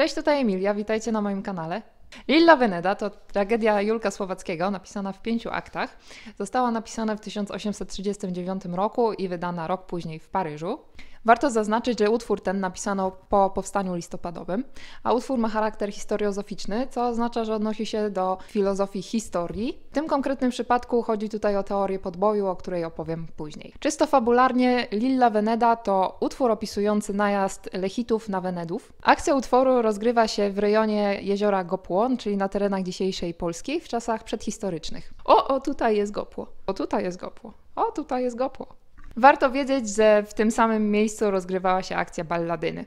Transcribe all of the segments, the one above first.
Cześć, tutaj Emilia, witajcie na moim kanale. Lilla Veneda to tragedia Julka Słowackiego, napisana w pięciu aktach. Została napisana w 1839 roku i wydana rok później w Paryżu. Warto zaznaczyć, że utwór ten napisano po powstaniu listopadowym, a utwór ma charakter historiozoficzny, co oznacza, że odnosi się do filozofii historii. W tym konkretnym przypadku chodzi tutaj o teorię podboju, o której opowiem później. Czysto fabularnie Lilla Veneda to utwór opisujący najazd Lechitów na Wenedów. Akcja utworu rozgrywa się w rejonie jeziora Gopłon, czyli na terenach dzisiejszej Polski w czasach przedhistorycznych. O, o, tutaj jest Gopło. O, tutaj jest Gopło. O, tutaj jest Gopło. Warto wiedzieć, że w tym samym miejscu rozgrywała się akcja Balladyny.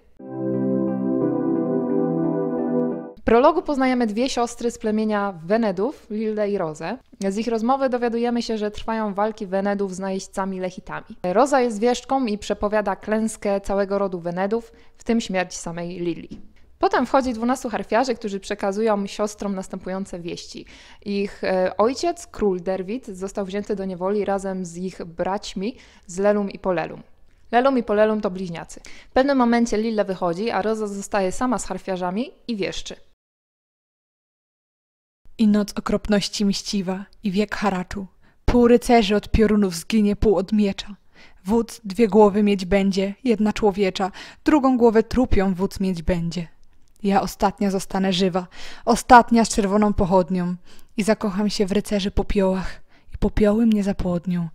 W prologu poznajemy dwie siostry z plemienia Wenedów, Lildę i Rozę. Z ich rozmowy dowiadujemy się, że trwają walki Wenedów z najeźdźcami Lechitami. Roza jest wieszczką i przepowiada klęskę całego rodu Wenedów, w tym śmierć samej Lili. Potem wchodzi dwunastu harfiarzy, którzy przekazują siostrom następujące wieści. Ich e, ojciec, król Derwit, został wzięty do niewoli razem z ich braćmi z Lelum i Polelum. Lelum i Polelum to bliźniacy. W pewnym momencie Lilla wychodzi, a Roza zostaje sama z harfiarzami i wieszczy. I noc okropności mściwa, i wiek haraczu. Pół rycerzy od piorunów zginie, pół od miecza. Wódz dwie głowy mieć będzie, jedna człowiecza, drugą głowę trupią wódz mieć będzie. Ja ostatnia zostanę żywa, ostatnia z czerwoną pochodnią i zakocham się w rycerzy popiołach i popioły mnie zapłodnią,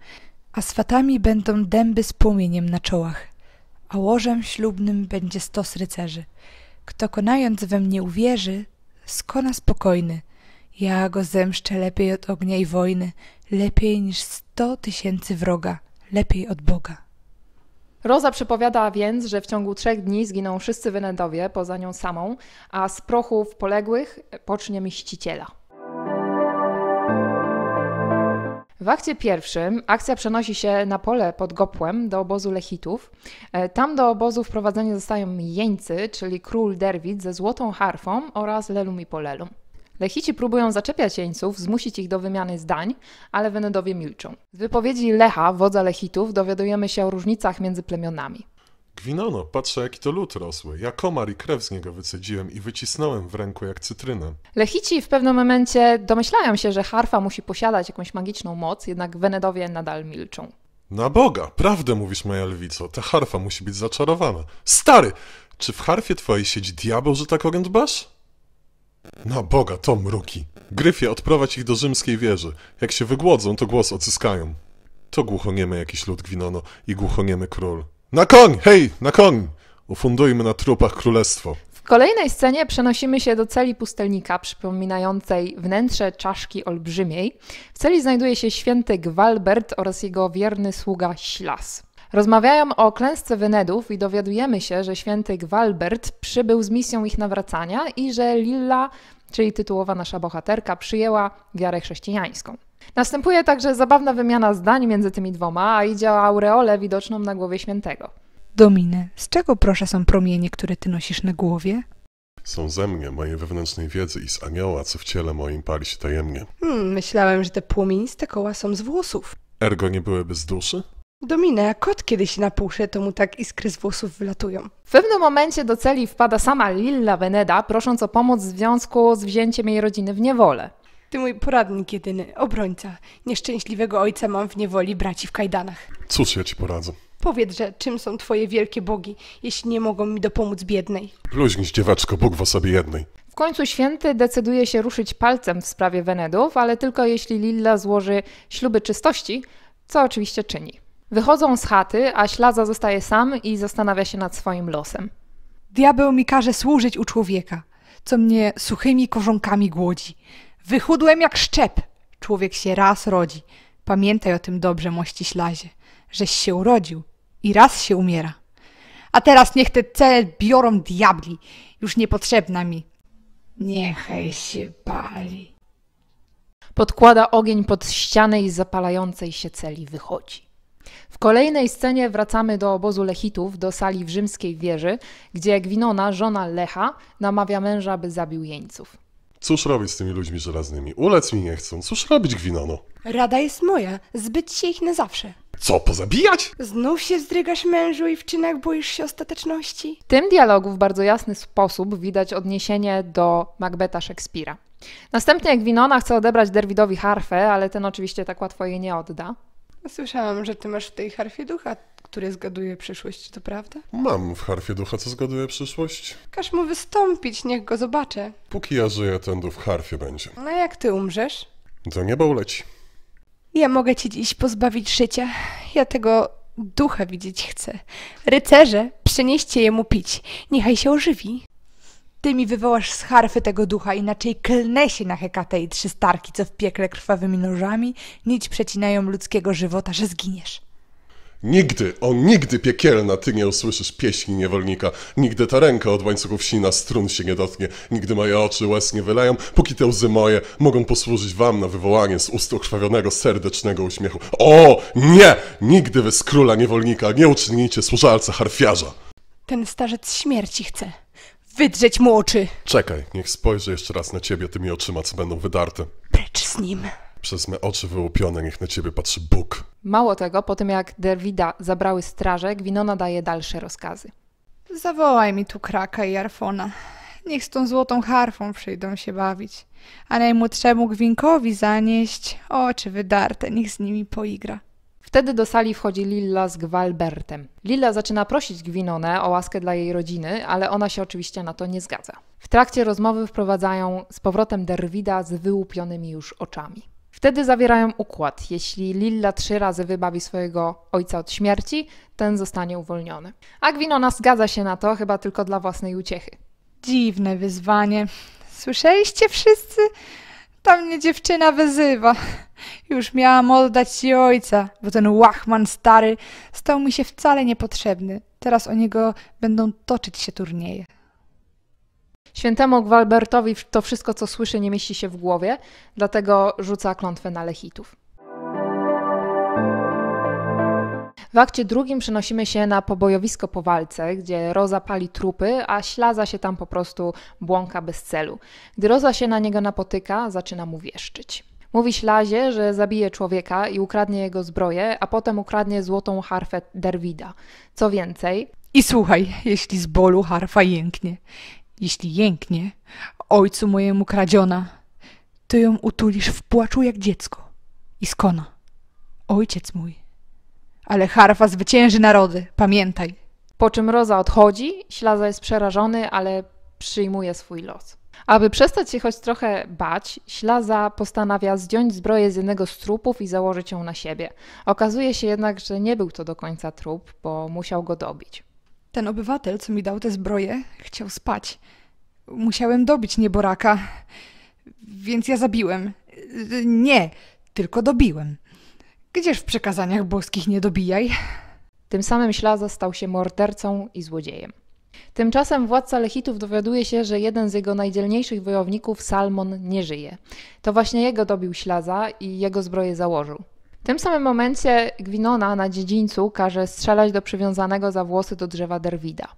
a swatami będą dęby z płomieniem na czołach, a łożem ślubnym będzie stos rycerzy. Kto konając we mnie uwierzy, skona spokojny. Ja go zemszczę lepiej od ognia i wojny, lepiej niż sto tysięcy wroga, lepiej od Boga. Roza przepowiada więc, że w ciągu trzech dni zginą wszyscy Wenedowie poza nią samą, a z prochów poległych pocznie mściciela. W akcie pierwszym akcja przenosi się na pole pod Gopłem do obozu Lechitów. E, tam do obozu wprowadzeni zostają jeńcy, czyli król Derwid ze złotą harfą oraz Lelum i Polelum. Lechici próbują zaczepiać jeńców, zmusić ich do wymiany zdań, ale Wenedowie milczą. Z wypowiedzi Lecha, wodza Lechitów, dowiadujemy się o różnicach między plemionami. Gwinono, patrzę jaki to lód rosły. Ja komar i krew z niego wycedziłem i wycisnąłem w ręku jak cytrynę. Lechici w pewnym momencie domyślają się, że harfa musi posiadać jakąś magiczną moc, jednak Wenedowie nadal milczą. Na Boga, prawdę mówisz moja lwico, ta harfa musi być zaczarowana. Stary, czy w harfie twojej siedzi diabeł, że tak orędbasz? Na Boga, to mruki. Gryfie, odprowadź ich do rzymskiej wieży. Jak się wygłodzą, to głos odzyskają. To głuchoniemy jakiś lud gwinono i głuchoniemy król. Na koń! Hej, na koń! Ufundujmy na trupach królestwo. W kolejnej scenie przenosimy się do celi pustelnika, przypominającej wnętrze czaszki olbrzymiej. W celi znajduje się święty Gwalbert oraz jego wierny sługa Ślas. Rozmawiają o klęsce Wenedów i dowiadujemy się, że święty Gwalbert przybył z misją ich nawracania i że Lilla, czyli tytułowa nasza bohaterka, przyjęła wiarę chrześcijańską. Następuje także zabawna wymiana zdań między tymi dwoma, a idzie o aureolę widoczną na głowie świętego. Domine, z czego proszę są promienie, które ty nosisz na głowie? Są ze mnie, mojej wewnętrznej wiedzy i z anioła, co w ciele moim pali się tajemnie. Hmm, myślałem, że te płomieniste koła są z włosów. Ergo nie byłyby z duszy? Domina, a kot kiedyś napuszy, to mu tak iskry z włosów wylatują. W pewnym momencie do celi wpada sama Lilla Veneda, prosząc o pomoc w związku z wzięciem jej rodziny w niewolę. Ty mój poradnik jedyny, obrońca. Nieszczęśliwego ojca mam w niewoli braci w kajdanach. Cóż ja ci poradzę? Powiedz, że czym są twoje wielkie bogi, jeśli nie mogą mi dopomóc biednej? Bluźnić dzieweczko, Bóg w osobie jednej. W końcu święty decyduje się ruszyć palcem w sprawie Wenedów, ale tylko jeśli Lilla złoży śluby czystości, co oczywiście czyni. Wychodzą z chaty, a ślaza zostaje sam i zastanawia się nad swoim losem. Diabeł mi każe służyć u człowieka, co mnie suchymi korzonkami głodzi. Wychudłem jak szczep. Człowiek się raz rodzi. Pamiętaj o tym dobrze, mości ślazie, żeś się urodził i raz się umiera. A teraz niech te cele biorą diabli, już niepotrzebna mi. Niechaj się pali. Podkłada ogień pod ścianę i zapalającej się celi wychodzi. W kolejnej scenie wracamy do obozu Lechitów, do sali w rzymskiej wieży, gdzie Gwinona, żona Lecha, namawia męża, by zabił jeńców. Cóż robić z tymi ludźmi żelaznymi? Ulec mi nie chcą. Cóż robić, Gwinono? Rada jest moja. Zbyć się ich na zawsze. Co, pozabijać? Znów się wzdrygasz mężu i w czynach boisz się ostateczności? W tym dialogu w bardzo jasny sposób widać odniesienie do Macbeta Szekspira. Następnie Gwinona chce odebrać Derwidowi harfę, ale ten oczywiście tak łatwo jej nie odda. Słyszałam, że ty masz w tej harfie ducha, który zgaduje przyszłość, to prawda? Mam w harfie ducha, co zgaduje przyszłość. Każ mu wystąpić, niech go zobaczę. Póki ja żyję, ten duch w harfie będzie. No jak ty umrzesz? Do nieba uleci. Ja mogę ci dziś pozbawić życia. Ja tego ducha widzieć chcę. Rycerze, przynieście jemu pić. Niechaj się ożywi tymi wywołasz z harfy tego ducha, inaczej klnę się na Hekatę i trzy starki, co w piekle krwawymi nożami nić przecinają ludzkiego żywota, że zginiesz. Nigdy, o nigdy piekielna, ty nie usłyszysz pieśni niewolnika. Nigdy ta ręka od łańcuchów sina strun się nie dotknie. Nigdy moje oczy łez nie wyleją, póki te łzy moje mogą posłużyć wam na wywołanie z ust okrwawionego, serdecznego uśmiechu. O, nie! Nigdy wy z króla niewolnika nie uczynicie służalca harfiarza. Ten starzec śmierci chce wydrzeć mu oczy. Czekaj, niech spojrzy jeszcze raz na ciebie tymi oczyma, co będą wydarte. Precz z nim. Przez me oczy wyłupione, niech na ciebie patrzy Bóg. Mało tego, po tym jak Derwida zabrały straże, Gwinona daje dalsze rozkazy. Zawołaj mi tu Kraka i Arfona. Niech z tą złotą harfą przyjdą się bawić. A najmłodszemu Gwinkowi zanieść oczy wydarte, niech z nimi poigra. Wtedy do sali wchodzi Lilla z Gwalbertem. Lilla zaczyna prosić Gwinonę o łaskę dla jej rodziny, ale ona się oczywiście na to nie zgadza. W trakcie rozmowy wprowadzają z powrotem Derwida z wyłupionymi już oczami. Wtedy zawierają układ. Jeśli Lilla trzy razy wybawi swojego ojca od śmierci, ten zostanie uwolniony. A Gwinona zgadza się na to, chyba tylko dla własnej uciechy. Dziwne wyzwanie. Słyszeliście wszyscy? Ta mnie dziewczyna wyzywa. Już miałam oddać ci ojca, bo ten łachman stary stał mi się wcale niepotrzebny. Teraz o niego będą toczyć się turnieje. Świętemu Gwalbertowi to wszystko, co słyszy, nie mieści się w głowie, dlatego rzuca klątwę na Lechitów. W akcie drugim przenosimy się na pobojowisko po walce, gdzie Roza pali trupy, a ślaza się tam po prostu błąka bez celu. Gdy Roza się na niego napotyka, zaczyna mu wieszczyć. Mówi ślazie, że zabije człowieka i ukradnie jego zbroję, a potem ukradnie złotą harfę Derwida. Co więcej. I słuchaj, jeśli z bólu harfa jęknie. Jeśli jęknie, ojcu mojemu kradziona, ty ją utulisz w płaczu jak dziecko i skona. Ojciec mój ale harfa zwycięży narody, pamiętaj. Po czym Roza odchodzi, Ślaza jest przerażony, ale przyjmuje swój los. Aby przestać się choć trochę bać, Ślaza postanawia zdjąć zbroję z jednego z trupów i założyć ją na siebie. Okazuje się jednak, że nie był to do końca trup, bo musiał go dobić. Ten obywatel, co mi dał tę zbroję, chciał spać. Musiałem dobić nieboraka, więc ja zabiłem. Y, y, nie, tylko dobiłem. Gdzież w przekazaniach boskich nie dobijaj? Tym samym Ślaza stał się mordercą i złodziejem. Tymczasem władca Lechitów dowiaduje się, że jeden z jego najdzielniejszych wojowników, Salmon, nie żyje. To właśnie jego dobił Ślaza i jego zbroję założył. W tym samym momencie Gwinona na dziedzińcu każe strzelać do przywiązanego za włosy do drzewa Derwida.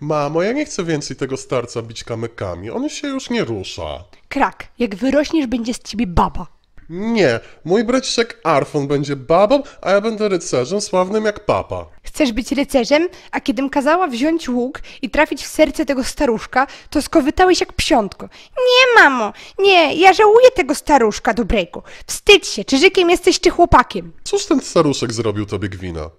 Mamo, ja nie chcę więcej tego starca bić kamykami. On się już nie rusza. Krak, jak wyrośniesz, będzie z ciebie baba. Nie, mój braciszek Arfon będzie babą, a ja będę rycerzem sławnym jak papa. Chcesz być rycerzem? A kiedym kazała wziąć łuk i trafić w serce tego staruszka, to skowytałeś jak psiątko. Nie, mamo, nie, ja żałuję tego staruszka, dobrejku. Wstydź się, czy żykiem jesteś, czy chłopakiem. Cóż ten staruszek zrobił tobie gwina?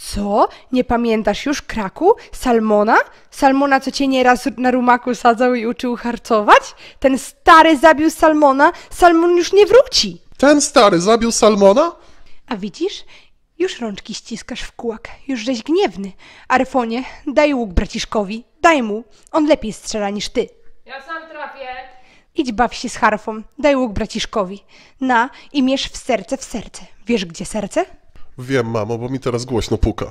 Co? Nie pamiętasz już kraku? Salmona? Salmona, co cię nieraz na rumaku sadzał i uczył harcować? Ten stary zabił Salmona, Salmon już nie wróci. Ten stary zabił Salmona? A widzisz? Już rączki ściskasz w kółak, już żeś gniewny. Arfonie, daj łuk braciszkowi, daj mu, on lepiej strzela niż ty. Ja sam trafię. Idź baw się z harfą, daj łuk braciszkowi. Na i mierz w serce w serce. Wiesz gdzie serce? Wiem, mamo, bo mi teraz głośno puka.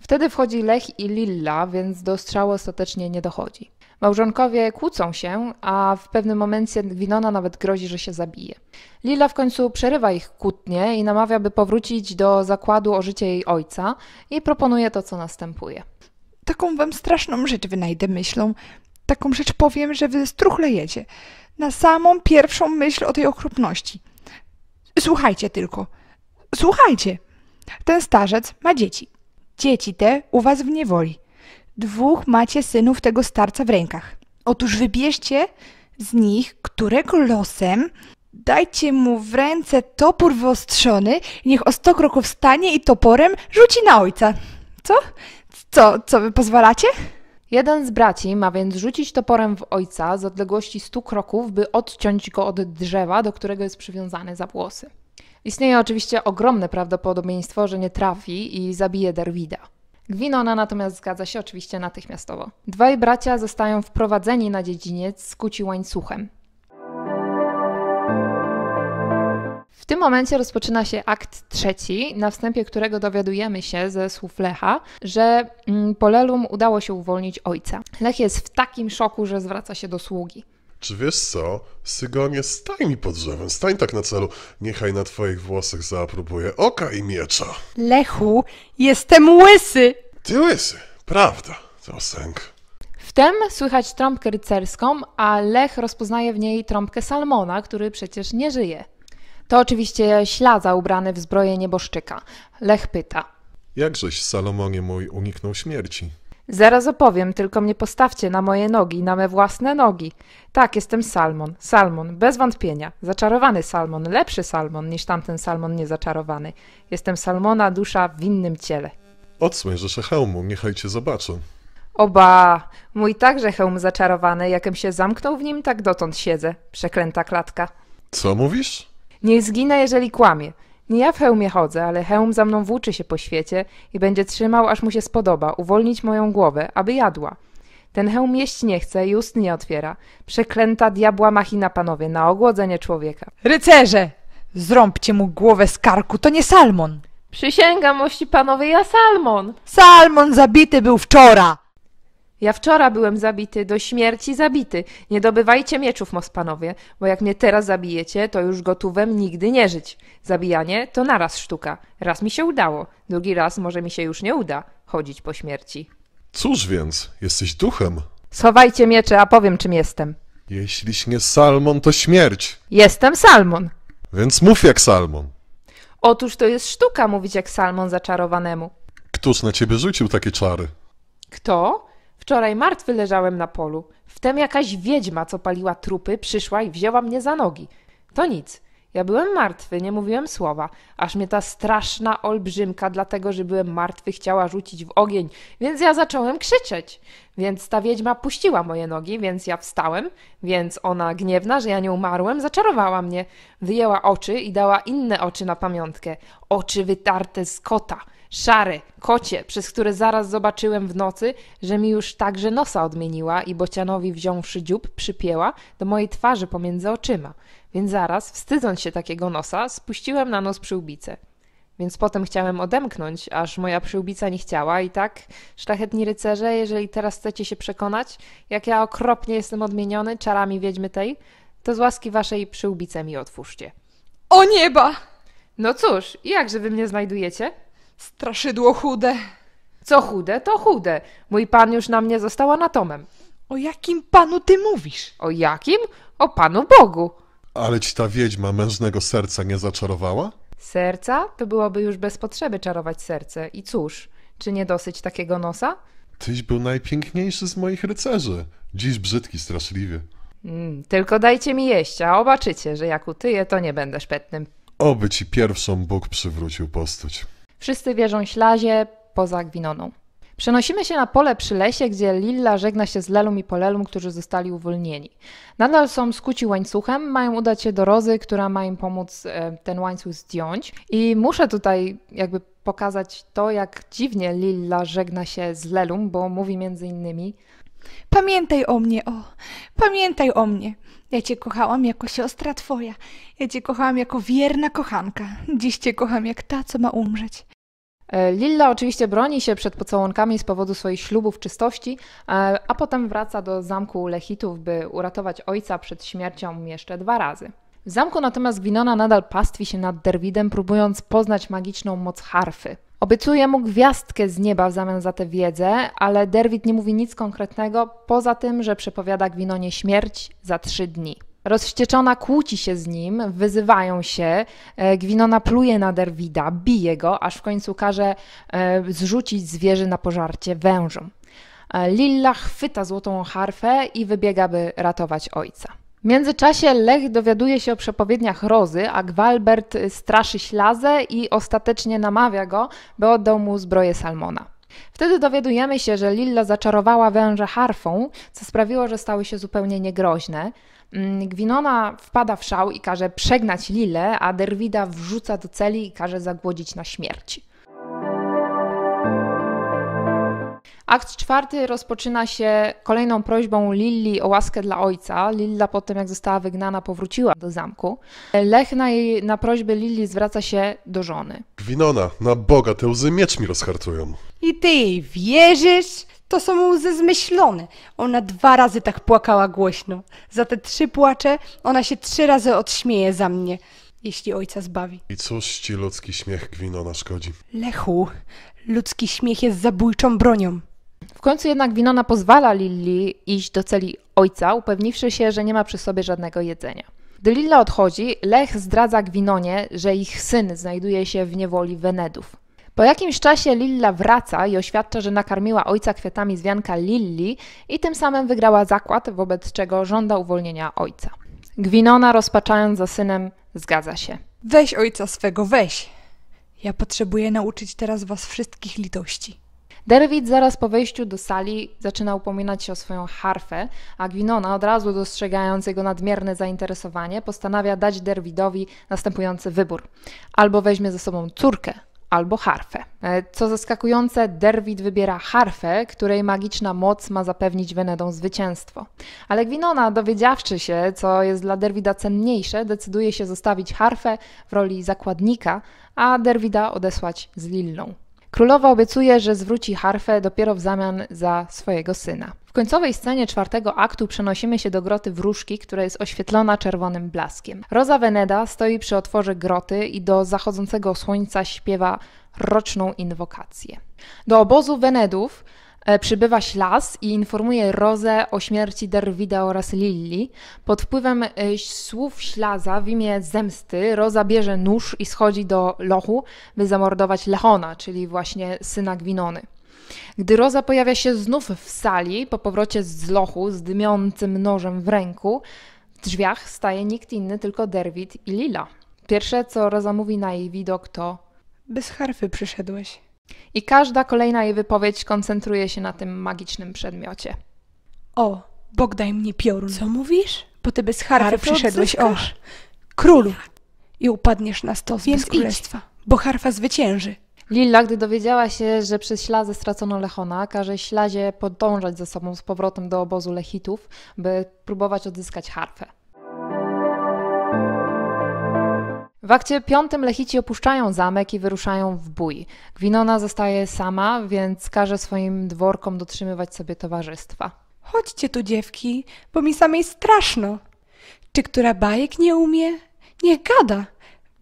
Wtedy wchodzi Lech i Lilla, więc do strzału ostatecznie nie dochodzi. Małżonkowie kłócą się, a w pewnym momencie Gwinona nawet grozi, że się zabije. Lilla w końcu przerywa ich kłótnie i namawia, by powrócić do zakładu o życie jej ojca i proponuje to, co następuje. Taką wam straszną rzecz wynajdę myślą. Taką rzecz powiem, że wy struchlejecie. Na samą pierwszą myśl o tej okropności. Słuchajcie tylko. Słuchajcie. Ten starzec ma dzieci. Dzieci te u was w niewoli. Dwóch macie synów tego starca w rękach. Otóż wybierzcie z nich, którego losem dajcie mu w ręce topór wyostrzony, niech o sto kroków stanie i toporem rzuci na ojca. Co? Co, co wy pozwalacie? Jeden z braci ma więc rzucić toporem w ojca z odległości stu kroków, by odciąć go od drzewa, do którego jest przywiązany za włosy. Istnieje oczywiście ogromne prawdopodobieństwo, że nie trafi i zabije Derwida. Gwinona natomiast zgadza się oczywiście natychmiastowo. Dwaj bracia zostają wprowadzeni na dziedziniec skuci łańcuchem. W tym momencie rozpoczyna się akt trzeci, na wstępie którego dowiadujemy się ze słów Lecha, że mm, Polelum udało się uwolnić ojca. Lech jest w takim szoku, że zwraca się do sługi. Czy wiesz co? Sygonie, staj mi pod drzewem, stań tak na celu. Niechaj na twoich włosach zaaprobuje oka i miecza. Lechu, jestem łysy! Ty łysy, prawda, to sęk. Wtem słychać trąbkę rycerską, a Lech rozpoznaje w niej trąbkę Salmona, który przecież nie żyje. To oczywiście śladza ubrany w zbroję nieboszczyka. Lech pyta. Jakżeś, Salomonie mój, uniknął śmierci? Zaraz opowiem, tylko mnie postawcie na moje nogi, na me własne nogi. Tak, jestem Salmon. Salmon, bez wątpienia. Zaczarowany Salmon, lepszy Salmon niż tamten Salmon niezaczarowany. Jestem Salmona, dusza w innym ciele. Odsłoń rzeszę hełmu, niechaj cię zobaczę. Oba! Mój także hełm zaczarowany, jakem się zamknął w nim, tak dotąd siedzę. Przeklęta klatka. Co mówisz? Niech zginę, jeżeli kłamie. Nie ja w hełmie chodzę, ale hełm za mną włóczy się po świecie i będzie trzymał, aż mu się spodoba, uwolnić moją głowę, aby jadła. Ten hełm jeść nie chce i ust nie otwiera. Przeklęta diabła machina, panowie, na ogłodzenie człowieka. Rycerze! Zrąbcie mu głowę z karku, to nie Salmon! Przysięgam, mości panowie, ja Salmon! Salmon zabity był wczora! Ja wczoraj byłem zabity, do śmierci zabity. Nie dobywajcie mieczów, mospanowie, bo jak mnie teraz zabijecie, to już gotówem nigdy nie żyć. Zabijanie to naraz sztuka. Raz mi się udało, drugi raz może mi się już nie uda chodzić po śmierci. Cóż więc, jesteś duchem? Schowajcie miecze, a powiem czym jestem. Jeśliś nie Salmon, to śmierć. Jestem Salmon. Więc mów jak Salmon. Otóż to jest sztuka mówić jak Salmon zaczarowanemu. Któż na ciebie rzucił takie czary? Kto? Wczoraj martwy leżałem na polu. Wtem jakaś wiedźma, co paliła trupy, przyszła i wzięła mnie za nogi. To nic. Ja byłem martwy, nie mówiłem słowa, aż mnie ta straszna olbrzymka, dlatego że byłem martwy, chciała rzucić w ogień, więc ja zacząłem krzyczeć. Więc ta wiedźma puściła moje nogi, więc ja wstałem, więc ona gniewna, że ja nie umarłem, zaczarowała mnie. Wyjęła oczy i dała inne oczy na pamiątkę. Oczy wytarte z kota szary, kocie, przez które zaraz zobaczyłem w nocy, że mi już także nosa odmieniła i bocianowi wziąwszy dziób, przypięła do mojej twarzy pomiędzy oczyma. Więc zaraz, wstydząc się takiego nosa, spuściłem na nos przyłbicę. Więc potem chciałem odemknąć, aż moja przyłbica nie chciała i tak, szlachetni rycerze, jeżeli teraz chcecie się przekonać, jak ja okropnie jestem odmieniony czarami wiedźmy tej, to z łaski waszej przyłbice mi otwórzcie. O nieba! No cóż, jakże wy mnie znajdujecie? Straszydło chude. Co chude, to chude. Mój pan już na mnie został anatomem. O jakim panu ty mówisz? O jakim? O panu Bogu. Ale ci ta wiedźma mężnego serca nie zaczarowała? Serca? To byłoby już bez potrzeby czarować serce. I cóż, czy nie dosyć takiego nosa? Tyś był najpiękniejszy z moich rycerzy. Dziś brzydki straszliwie. Mm, tylko dajcie mi jeść, a obaczycie, że jak utyję, to nie będę szpetnym. Oby ci pierwszą Bóg przywrócił postać. Wszyscy wierzą ślazie poza Gwinoną. Przenosimy się na pole przy lesie, gdzie Lilla żegna się z Lelum i Polelum, którzy zostali uwolnieni. Nadal są skuci łańcuchem, mają udać się do Rozy, która ma im pomóc e, ten łańcuch zdjąć. I muszę tutaj jakby pokazać to, jak dziwnie Lilla żegna się z Lelum, bo mówi między innymi Pamiętaj o mnie, o, pamiętaj o mnie. Ja cię kochałam jako siostra twoja. Ja cię kochałam jako wierna kochanka. Dziś cię kocham jak ta, co ma umrzeć. E, Lilla oczywiście broni się przed pocałunkami z powodu swoich ślubów czystości, e, a potem wraca do zamku Lechitów, by uratować ojca przed śmiercią jeszcze dwa razy. W zamku natomiast Gwinona nadal pastwi się nad Derwidem, próbując poznać magiczną moc harfy. Obiecuje mu gwiazdkę z nieba w zamian za tę wiedzę, ale Derwid nie mówi nic konkretnego, poza tym, że przepowiada Gwinonie śmierć za trzy dni. Rozścieczona kłóci się z nim, wyzywają się. E, Gwinona pluje na Derwida, bije go, aż w końcu każe e, zrzucić zwierzę na pożarcie wężom. E, Lilla chwyta złotą harfę i wybiega, by ratować ojca. W międzyczasie Lech dowiaduje się o przepowiedniach Rozy, a Gwalbert straszy Ślazę i ostatecznie namawia go, by oddał mu zbroję Salmona. Wtedy dowiadujemy się, że Lilla zaczarowała węże harfą, co sprawiło, że stały się zupełnie niegroźne. Mm, Gwinona wpada w szał i każe przegnać Lilę, a Derwida wrzuca do celi i każe zagłodzić na śmierć. Akt czwarty rozpoczyna się kolejną prośbą Lilli o łaskę dla ojca. Lilla tym jak została wygnana, powróciła do zamku. Lech na, jej, na prośby Lilli zwraca się do żony. Gwinona, na Boga, te łzy miecz mi rozhartują. I ty jej wierzysz? To są łzy zmyślone. Ona dwa razy tak płakała głośno. Za te trzy płacze ona się trzy razy odśmieje za mnie, jeśli ojca zbawi. I cóż ci ludzki śmiech Gwinona szkodzi? Lechu, ludzki śmiech jest zabójczą bronią. W końcu jednak Winona pozwala Lilli iść do celi ojca, upewniwszy się, że nie ma przy sobie żadnego jedzenia. Gdy Lilla odchodzi, Lech zdradza Gwinonie, że ich syn znajduje się w niewoli Wenedów. Po jakimś czasie Lilla wraca i oświadcza, że nakarmiła ojca kwiatami zwianka Lilli i tym samym wygrała zakład, wobec czego żąda uwolnienia ojca. Gwinona, rozpaczając za synem, zgadza się. Weź ojca swego, weź! Ja potrzebuję nauczyć teraz was wszystkich litości. Derwit zaraz po wejściu do sali zaczyna upominać się o swoją harfę, a Gwinona, od razu dostrzegając jego nadmierne zainteresowanie, postanawia dać Derwidowi następujący wybór: albo weźmie ze sobą córkę, albo harfę. E, co zaskakujące, Derwid wybiera harfę, której magiczna moc ma zapewnić Wenedą zwycięstwo. Ale Gwinona, dowiedziawszy się, co jest dla Derwida cenniejsze, decyduje się zostawić harfę w roli zakładnika, a Derwida odesłać z Lillą. Królowa obiecuje, że zwróci harfę dopiero w zamian za swojego syna. W końcowej scenie czwartego aktu przenosimy się do groty wróżki, która jest oświetlona czerwonym blaskiem. Rosa Veneda stoi przy otworze groty i do zachodzącego słońca śpiewa roczną inwokację. Do obozu Wenedów E, przybywa Ślas i informuje Rozę o śmierci Derwida oraz Lilli. Pod wpływem e, słów Ślaza w imię zemsty Roza bierze nóż i schodzi do lochu, by zamordować Lehona, czyli właśnie syna Gwinony. Gdy Roza pojawia się znów w sali po powrocie z lochu z dymiącym nożem w ręku, w drzwiach staje nikt inny, tylko Derwid i Lila. Pierwsze, co Roza mówi na jej widok, to: Bez harfy przyszedłeś. I każda kolejna jej wypowiedź koncentruje się na tym magicznym przedmiocie. O, Bogdaj mnie piorun. Co mówisz? Bo ty bez harfy Harfę przyszedłeś, o, królu. I upadniesz na stos Więc bez królestwa, idź. bo harfa zwycięży. Lilla, gdy dowiedziała się, że przez ślazę stracono Lechona, każe ślazie podążać za sobą z powrotem do obozu Lechitów, by próbować odzyskać harfę. W akcie piątym Lechici opuszczają zamek i wyruszają w bój. Gwinona zostaje sama, więc każe swoim dworkom dotrzymywać sobie towarzystwa. Chodźcie tu, dziewki, bo mi samej straszno. Czy która bajek nie umie? nie gada,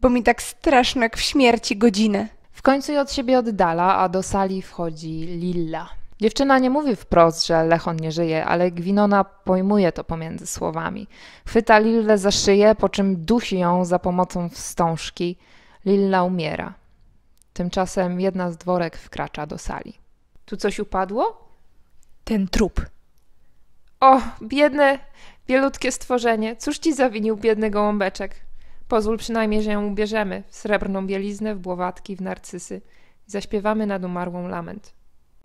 bo mi tak straszno jak w śmierci godzinę. W końcu je od siebie oddala, a do sali wchodzi Lilla. Dziewczyna nie mówi wprost, że Lechon nie żyje, ale Gwinona pojmuje to pomiędzy słowami. Chwyta Lillę za szyję, po czym dusi ją za pomocą wstążki. Lilla umiera. Tymczasem jedna z dworek wkracza do sali. Tu coś upadło? Ten trup. O, biedne, wielutkie stworzenie. Cóż ci zawinił biedny gołąbeczek? Pozwól przynajmniej, że ją ubierzemy w srebrną bieliznę, w błowatki, w narcysy, Zaśpiewamy nad umarłą lament.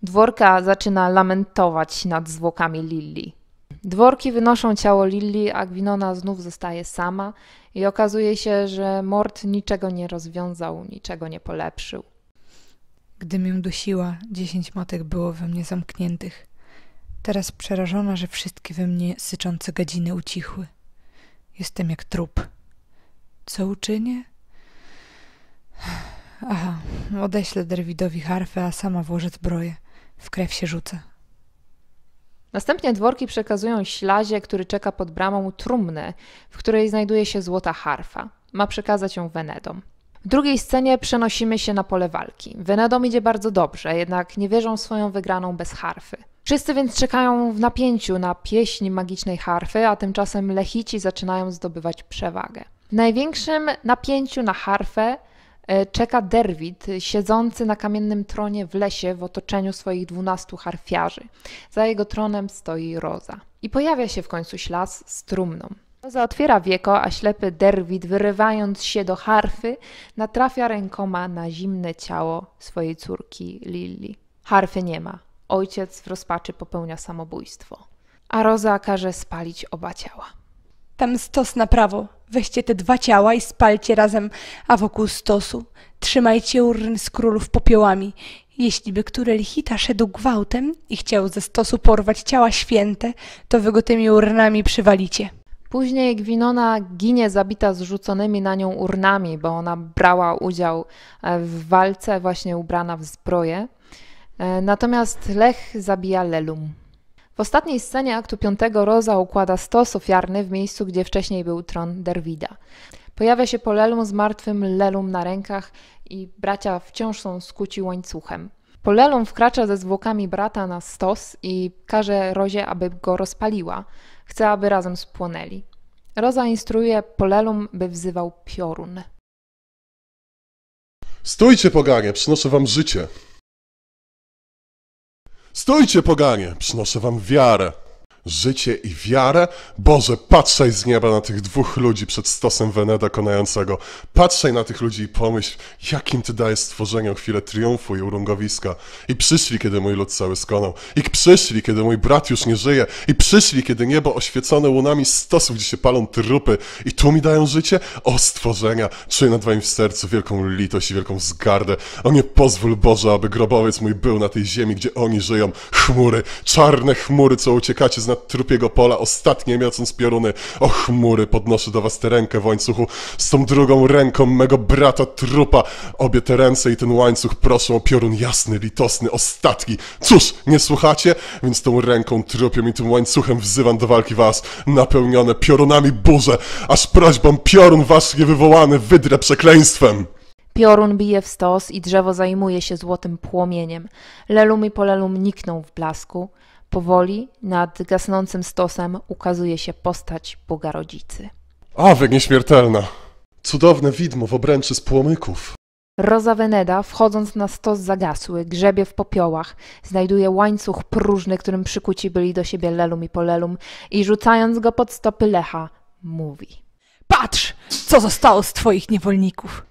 Dworka zaczyna lamentować nad zwłokami Lilli. Dworki wynoszą ciało Lilli, a Gwinona znów zostaje sama i okazuje się, że mord niczego nie rozwiązał, niczego nie polepszył. Gdy mię dusiła, dziesięć matek było we mnie zamkniętych. Teraz przerażona, że wszystkie we mnie syczące gadziny ucichły. Jestem jak trup. Co uczynię? Aha, odeślę Derwidowi harfę, a sama włożę zbroję w krew się rzuca. Następnie dworki przekazują ślazie, który czeka pod bramą trumnę, w której znajduje się złota harfa. Ma przekazać ją Wenedom. W drugiej scenie przenosimy się na pole walki. Wenedom idzie bardzo dobrze, jednak nie wierzą swoją wygraną bez harfy. Wszyscy więc czekają w napięciu na pieśń magicznej harfy, a tymczasem Lechici zaczynają zdobywać przewagę. W największym napięciu na harfę E, czeka Derwid, siedzący na kamiennym tronie w lesie w otoczeniu swoich dwunastu harfiarzy. Za jego tronem stoi Roza. I pojawia się w końcu ślas z trumną. Roza otwiera wieko, a ślepy Derwid, wyrywając się do harfy, natrafia rękoma na zimne ciało swojej córki Lilli. Harfy nie ma. Ojciec w rozpaczy popełnia samobójstwo. A Roza każe spalić oba ciała. Tam stos na prawo. Weźcie te dwa ciała i spalcie razem, a wokół stosu trzymajcie urn z królów popiołami. Jeśli by który lichita szedł gwałtem i chciał ze stosu porwać ciała święte, to wy go tymi urnami przywalicie. Później Gwinona ginie zabita zrzuconymi na nią urnami, bo ona brała udział e, w walce właśnie ubrana w zbroję. E, natomiast Lech zabija Lelum. W ostatniej scenie aktu piątego Roza układa stos ofiarny w miejscu, gdzie wcześniej był tron Derwida. Pojawia się Polelum z martwym Lelum na rękach i bracia wciąż są skuci łańcuchem. Polelum wkracza ze zwłokami brata na stos i każe Rozie, aby go rozpaliła. Chce, aby razem spłonęli. Roza instruuje Polelum, by wzywał piorun. Stójcie, poganie, przynoszę wam życie. Stójcie, poganie, przynoszę wam wiarę życie i wiarę. Boże, patrzaj z nieba na tych dwóch ludzi przed stosem Weneda konającego. Patrzaj na tych ludzi i pomyśl, jakim Ty dajesz stworzeniom chwilę triumfu i urągowiska. I przyszli, kiedy mój lud cały skonał. I przyszli, kiedy mój brat już nie żyje. I przyszli, kiedy niebo oświecone łunami stosów, gdzie się palą trupy. I tu mi dają życie? O stworzenia, czuję nad Wami w sercu wielką litość i wielką zgardę. O nie pozwól Boże, aby grobowiec mój był na tej ziemi, gdzie oni żyją. Chmury, czarne chmury, co uciekacie z nad trupiego pola, ostatnie miocąc pioruny. O chmury, podnoszę do was tę rękę w łańcuchu, z tą drugą ręką mego brata trupa. Obie te ręce i ten łańcuch proszą o piorun jasny, litosny, ostatki. Cóż, nie słuchacie? Więc tą ręką trupią i tym łańcuchem wzywam do walki was, napełnione piorunami burze, aż prośbą piorun wasz niewywołany wydrę przekleństwem. Piorun bije w stos i drzewo zajmuje się złotym płomieniem. Lelum i polelum nikną w blasku. Powoli nad gasnącym stosem ukazuje się postać rodzicy. Awek nieśmiertelna! Cudowne widmo w obręczy z płomyków. Roza Weneda, wchodząc na stos zagasły, grzebie w popiołach, znajduje łańcuch próżny, którym przykuci byli do siebie Lelum i Polelum i rzucając go pod stopy Lecha, mówi. Patrz, co zostało z twoich niewolników.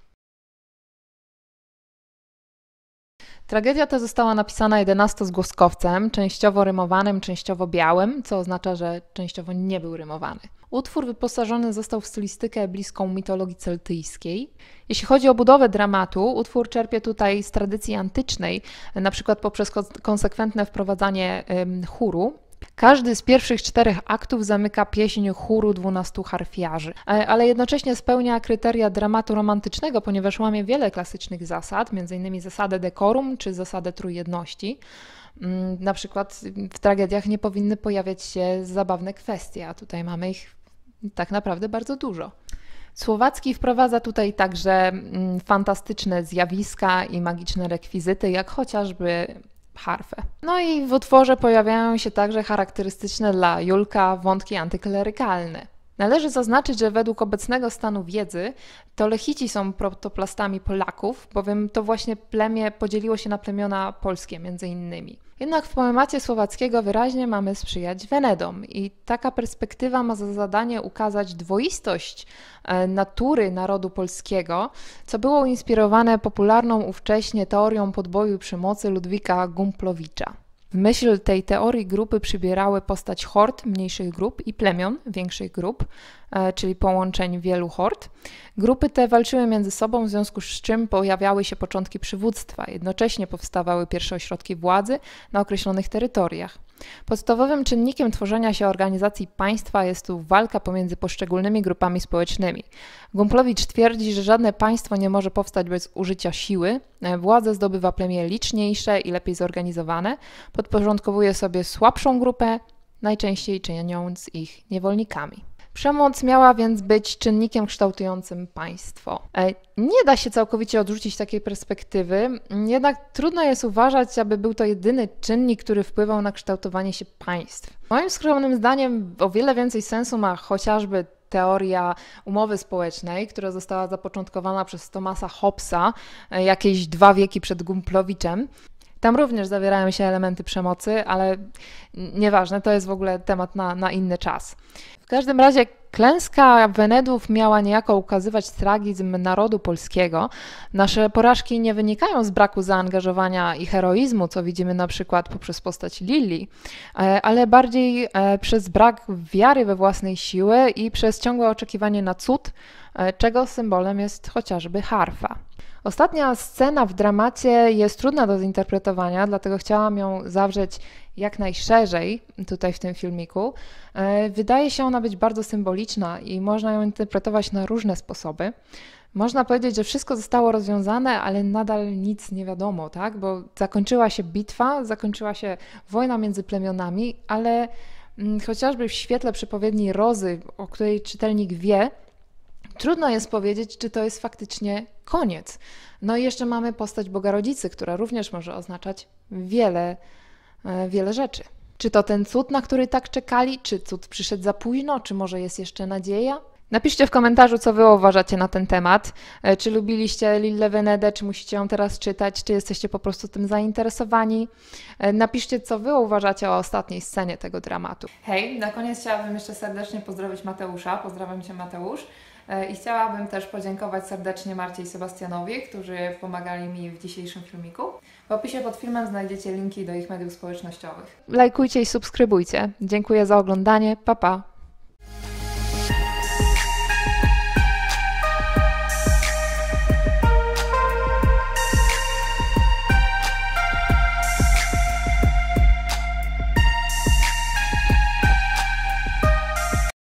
Tragedia ta została napisana 11 zgłoskowcem, częściowo rymowanym, częściowo białym, co oznacza, że częściowo nie był rymowany. Utwór wyposażony został w stylistykę bliską mitologii celtyjskiej. Jeśli chodzi o budowę dramatu, utwór czerpie tutaj z tradycji antycznej, na przykład poprzez konsekwentne wprowadzanie chóru. Każdy z pierwszych czterech aktów zamyka pieśń chóru dwunastu harfiarzy, e, ale jednocześnie spełnia kryteria dramatu romantycznego, ponieważ łamie wiele klasycznych zasad, m.in. zasadę dekorum czy zasadę trójjedności. Mm, na przykład w tragediach nie powinny pojawiać się zabawne kwestie, a tutaj mamy ich tak naprawdę bardzo dużo. Słowacki wprowadza tutaj także mm, fantastyczne zjawiska i magiczne rekwizyty, jak chociażby harfę. No i w utworze pojawiają się także charakterystyczne dla Julka wątki antyklerykalne. Należy zaznaczyć, że według obecnego stanu wiedzy to Lechici są protoplastami Polaków, bowiem to właśnie plemię podzieliło się na plemiona polskie między innymi. Jednak w poemacie słowackiego wyraźnie mamy sprzyjać Wenedom i taka perspektywa ma za zadanie ukazać dwoistość e, natury narodu polskiego, co było inspirowane popularną ówcześnie teorią podboju i przemocy Ludwika Gumplowicza. W myśl tej teorii grupy przybierały postać hord mniejszych grup i plemion większych grup, e, czyli połączeń wielu hord. Grupy te walczyły między sobą, w związku z czym pojawiały się początki przywództwa. Jednocześnie powstawały pierwsze ośrodki władzy na określonych terytoriach. Podstawowym czynnikiem tworzenia się organizacji państwa jest tu walka pomiędzy poszczególnymi grupami społecznymi. Gumplowicz twierdzi, że żadne państwo nie może powstać bez użycia siły. Władzę zdobywa plemię liczniejsze i lepiej zorganizowane, podporządkowuje sobie słabszą grupę, najczęściej czyniąc ich niewolnikami. Przemoc miała więc być czynnikiem kształtującym państwo. E, nie da się całkowicie odrzucić takiej perspektywy, jednak trudno jest uważać, aby był to jedyny czynnik, który wpływał na kształtowanie się państw. Moim skromnym zdaniem o wiele więcej sensu ma chociażby teoria umowy społecznej, która została zapoczątkowana przez Thomasa Hobbesa e, jakieś dwa wieki przed Gumplowiczem. Tam również zawierają się elementy przemocy, ale nieważne, to jest w ogóle temat na, na inny czas. W każdym razie klęska Wenedów miała niejako ukazywać tragizm narodu polskiego. Nasze porażki nie wynikają z braku zaangażowania i heroizmu, co widzimy na przykład poprzez postać Lili, e, ale bardziej e, przez brak wiary we własnej siły i przez ciągłe oczekiwanie na cud, e, czego symbolem jest chociażby harfa. Ostatnia scena w dramacie jest trudna do zinterpretowania, dlatego chciałam ją zawrzeć jak najszerzej tutaj w tym filmiku. E, wydaje się ona być bardzo symboliczna i można ją interpretować na różne sposoby. Można powiedzieć, że wszystko zostało rozwiązane, ale nadal nic nie wiadomo, tak? Bo zakończyła się bitwa, zakończyła się wojna między plemionami, ale mm, chociażby w świetle przepowiedni Rozy, o której czytelnik wie, Trudno jest powiedzieć, czy to jest faktycznie koniec. No i jeszcze mamy postać Boga Rodzicy, która również może oznaczać wiele, e, wiele rzeczy. Czy to ten cud, na który tak czekali, czy cud przyszedł za późno, czy może jest jeszcze nadzieja? Napiszcie w komentarzu, co Wy uważacie na ten temat. E, czy lubiliście Lille Venedę, czy musicie ją teraz czytać, czy jesteście po prostu tym zainteresowani. E, napiszcie, co Wy uważacie o ostatniej scenie tego dramatu. Hej, na koniec chciałabym jeszcze serdecznie pozdrowić Mateusza. Pozdrawiam Cię, Mateusz. E, I chciałabym też podziękować serdecznie Marcie i Sebastianowi, którzy pomagali mi w dzisiejszym filmiku. W opisie pod filmem znajdziecie linki do ich mediów społecznościowych. Lajkujcie i subskrybujcie. Dziękuję za oglądanie. Pa pa!